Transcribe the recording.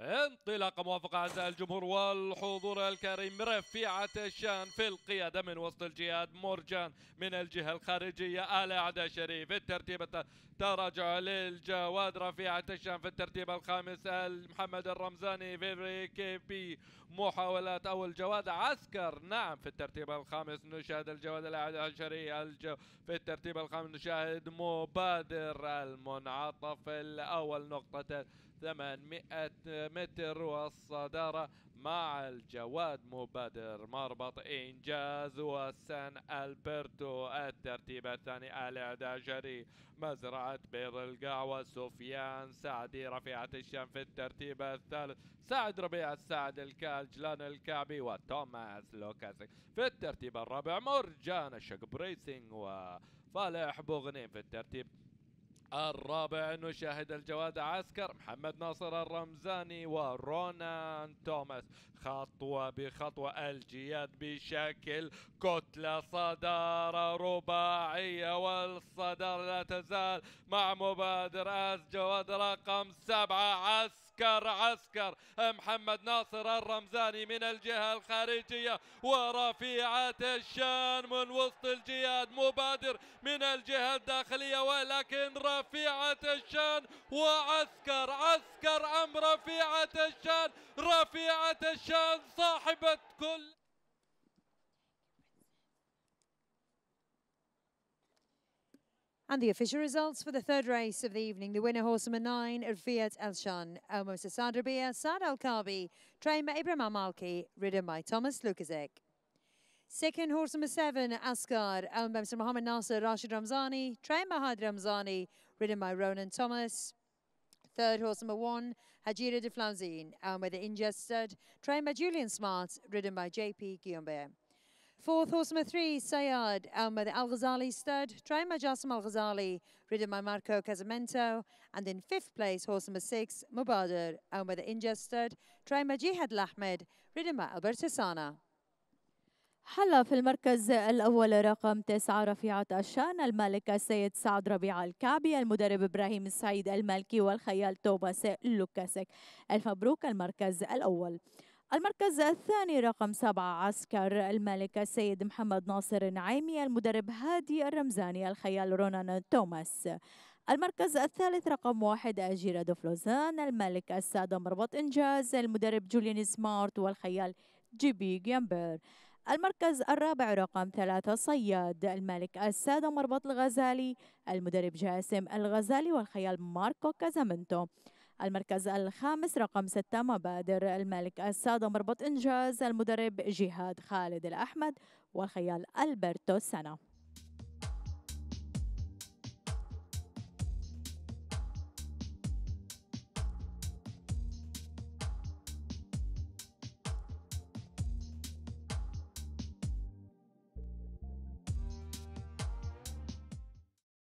انطلاق موافقة أعزائي الجمهور والحضور الكريم رفيعة الشان في القيادة من وسط الجهاد مرجان من الجهة الخارجية آل عدا شريف الترتيب تراجع للجواد رفيعة الشان في الترتيب الخامس محمد الرمزاني فيفري كيبي محاولات أو الجواد عسكر نعم في الترتيب الخامس نشاهد الجواد الأعدى شريف الجو في الترتيب الخامس نشاهد مبادر المنعطف الأول نقطة 800 متر والصدارة مع الجواد مبادر مربط إنجاز وسان ألبرتو الترتيب الثاني الإعداشري مزرعة بير القاع وسفيان سعدي رفيعة الشام في الترتيب الثالث سعد ربيع السعد الكالجلان الكعبي وتوماس لوكاسك في الترتيب الرابع مرجان الشق بريسينغ وفالح بوغنين في الترتيب الرابع نشاهد الجواد عسكر محمد ناصر الرمزاني ورونان توماس خطوة بخطوة الجياد بشكل كتلة صدارة رباعية والصدارة لا تزال مع مبادر اس جواد رقم سبعة عسكر عسكر عسكر أه محمد ناصر الرمزاني من الجهة الخارجية ورفيعة الشان من وسط الجياد مبادر من الجهة الداخلية ولكن رفيعة الشان وعسكر عسكر أم رفيعة الشان رفيعة الشان صاحبة كل And the official results for the third race of the evening. The winner, horse number nine, Rfiat Elshan, Almos Asadrabia, Sad Al Kabi, by Ibrahim Malki, ridden by Thomas Lukaszek. Second horse number seven, Asgard, Almbamsa Mohammed Nasser, Rashid Ramzani, trained by Hadi Ramzani, ridden by Ronan Thomas. Third horse number one, Hajira de owned by the Ingested, trained by Julian Smart, ridden by JP Guillaume. Fourth horse number three, Sayad Ahmed Al Ghazali stud, trained by Jassim Al Ghazali, ridden by Marco Casamento. And in fifth place, horse number six, Mubadir Ahmed Inja stud, trained by Jihad Lahmed, ridden by Albert Sana. حل في المركز الأول رقم تسعة رفيعة الشأن الملك السيد سعد ربيع الكعبي المدرب إبراهيم السعيد المالكي والخيال توباس لوكاسك ألف مبروك المركز الأول المركز الثاني رقم سبعة عسكر الملك السيد محمد ناصر النعيمي المدرب هادي الرمزاني الخيال رونان توماس المركز الثالث رقم واحد أجيرة دوفلوزان الملك السادة مربط إنجاز المدرب جوليان سمارت والخيال جيبي جيمبر المركز الرابع رقم ثلاثة صياد الملك السادة مربط الغزالي المدرب جاسم الغزالي والخيال ماركو كازامنتو المركز الخامس رقم ستة مبادر الملك السادة مربط إنجاز المدرب جهاد خالد الأحمد والخيال ألبرتو سنة